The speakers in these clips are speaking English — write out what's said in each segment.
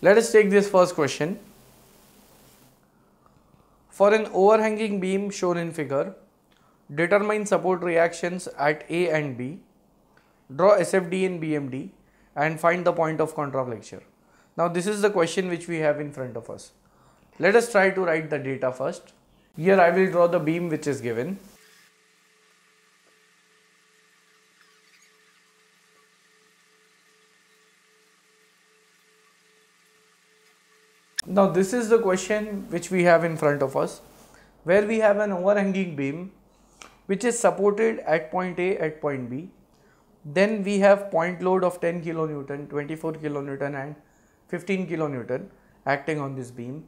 Let us take this first question. For an overhanging beam shown in figure, determine support reactions at A and B, draw SFD and BMD and find the point of contraflexure. Now this is the question which we have in front of us. Let us try to write the data first. Here I will draw the beam which is given. Now this is the question which we have in front of us where we have an overhanging beam which is supported at point A at point B. Then we have point load of 10 kilonewton, 24 kilonewton and 15 kilonewton acting on this beam.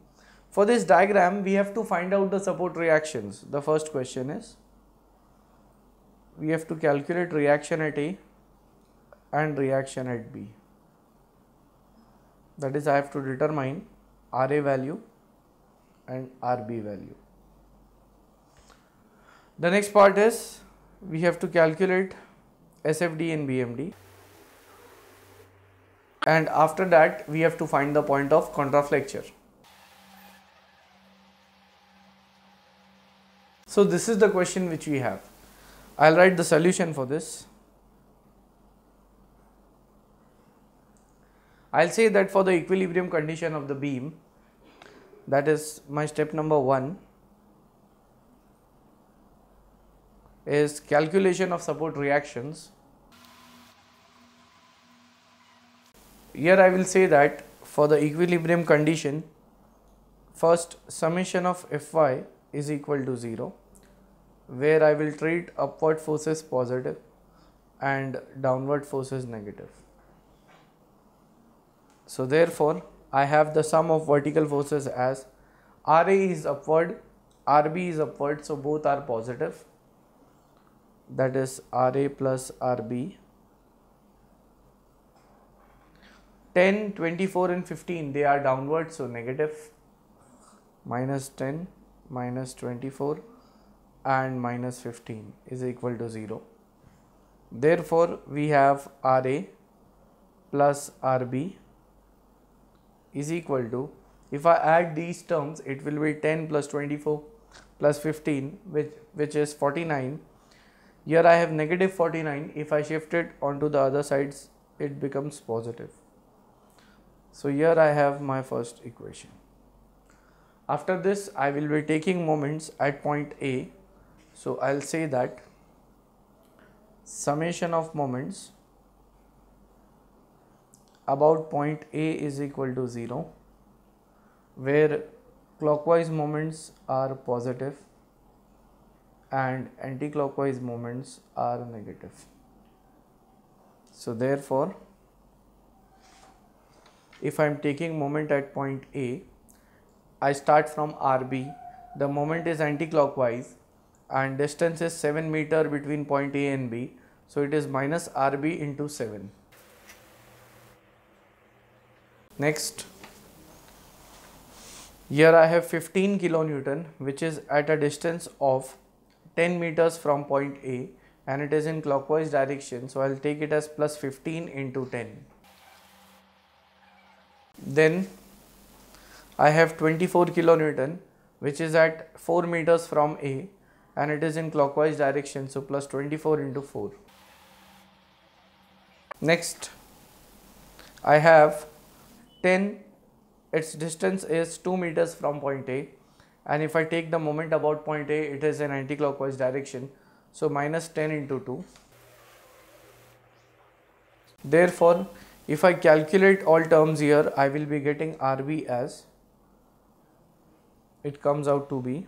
For this diagram we have to find out the support reactions. The first question is we have to calculate reaction at A and reaction at B. That is I have to determine RA value and RB value. The next part is we have to calculate SFD and BMD and after that we have to find the point of contraflexure. So this is the question which we have. I'll write the solution for this. I'll say that for the equilibrium condition of the beam, that is my step number 1 is calculation of support reactions. Here I will say that for the equilibrium condition first summation of Fy is equal to 0 where I will treat upward forces positive and downward forces negative. So therefore I have the sum of vertical forces as Ra is upward, Rb is upward, so both are positive. That is Ra plus Rb. 10, 24 and 15 they are downward so negative minus 10 minus 24 and minus 15 is equal to 0. Therefore, we have Ra plus Rb is equal to if I add these terms it will be 10 plus 24 plus 15 which which is 49 here I have negative 49 if I shift it onto the other sides it becomes positive so here I have my first equation after this I will be taking moments at point A so I'll say that summation of moments about point A is equal to 0 where clockwise moments are positive and anti-clockwise moments are negative. So therefore, if I am taking moment at point A, I start from RB, the moment is anti-clockwise and distance is 7 meter between point A and B, so it is minus RB into 7. Next, here I have 15 kilonewton which is at a distance of 10 meters from point A and it is in clockwise direction so I'll take it as plus 15 into 10. Then I have 24 kilonewton which is at 4 meters from A and it is in clockwise direction so plus 24 into 4. Next I have 10 its distance is 2 meters from point A and if I take the moment about point A it is in anti-clockwise direction so minus 10 into 2 therefore if I calculate all terms here I will be getting RB as it comes out to be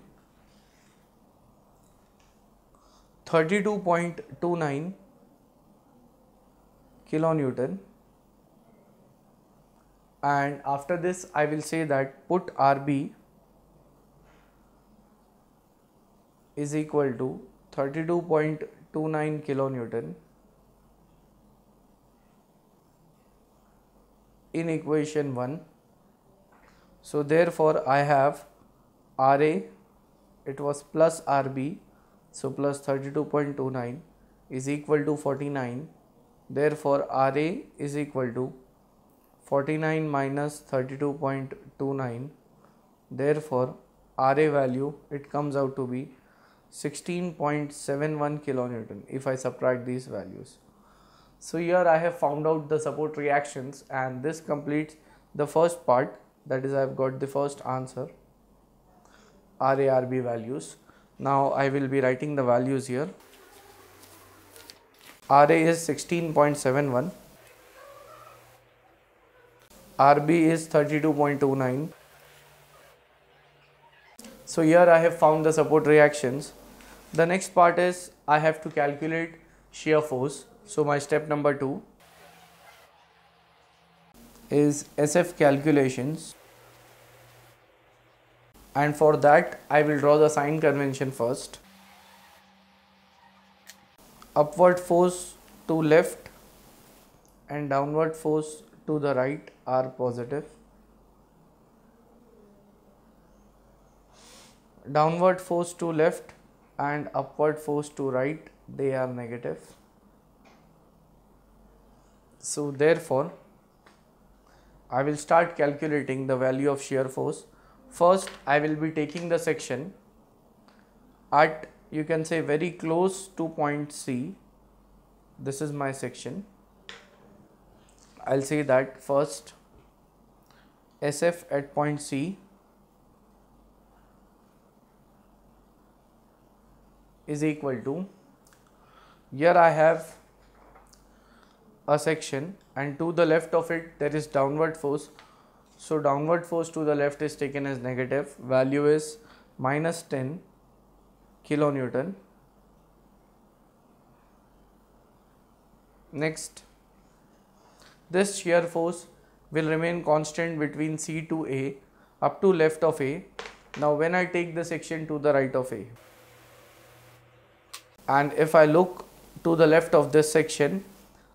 32.29 kilonewton and after this I will say that put RB is equal to 32.29 kilonewton in equation 1. So therefore I have RA it was plus RB so plus 32.29 is equal to 49 therefore RA is equal to 49 minus 32.29 therefore RA value it comes out to be 16.71 kilonewton if I subtract these values. So here I have found out the support reactions and this completes the first part that is I have got the first answer RARB values. Now I will be writing the values here. RA is 16.71 RB is 32.29. So here I have found the support reactions. The next part is I have to calculate shear force. So my step number 2 is SF calculations and for that I will draw the sign convention first. Upward force to left and downward force to the right are positive. Downward force to left and upward force to right they are negative. So therefore, I will start calculating the value of shear force. First, I will be taking the section at you can say very close to point C. This is my section I'll say that first SF at point C is equal to here I have a section and to the left of it there is downward force so downward force to the left is taken as negative value is minus 10 kilonewton next this shear force will remain constant between C to A up to left of A. Now when I take the section to the right of A and if I look to the left of this section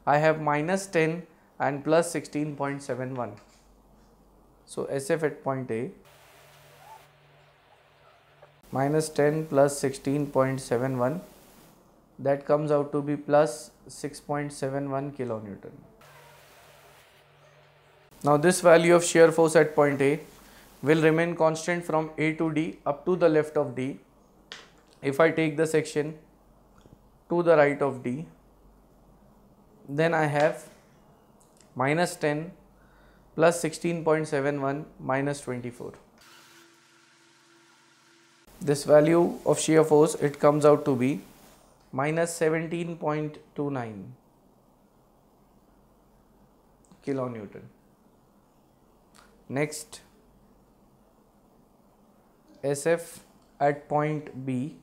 I have minus 10 and plus 16.71. So SF at point A minus 10 plus 16.71 that comes out to be plus 6.71 kilonewton. Now this value of shear force at point A will remain constant from A to D up to the left of D. If I take the section to the right of D, then I have minus 10 plus 16.71 minus 24. This value of shear force it comes out to be minus 17.29 kilonewton. Next, SF at point B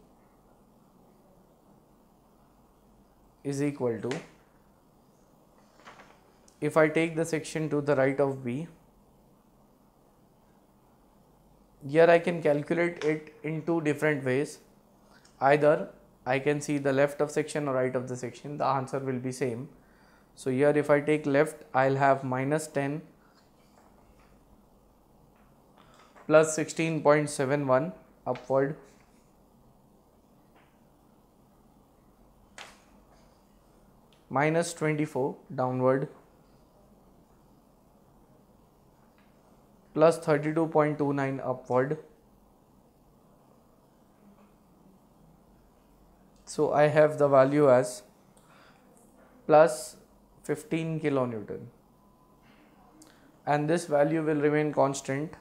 is equal to if I take the section to the right of B here I can calculate it in two different ways either I can see the left of section or right of the section the answer will be same so here if I take left I'll have minus 10 plus 16.71 upward minus 24 downward plus 32.29 upward so I have the value as plus 15 kilonewton and this value will remain constant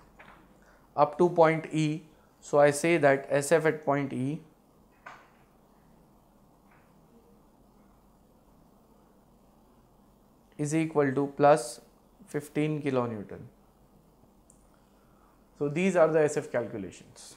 up to point E. So I say that SF at point E is equal to plus 15 kilonewton. So these are the SF calculations.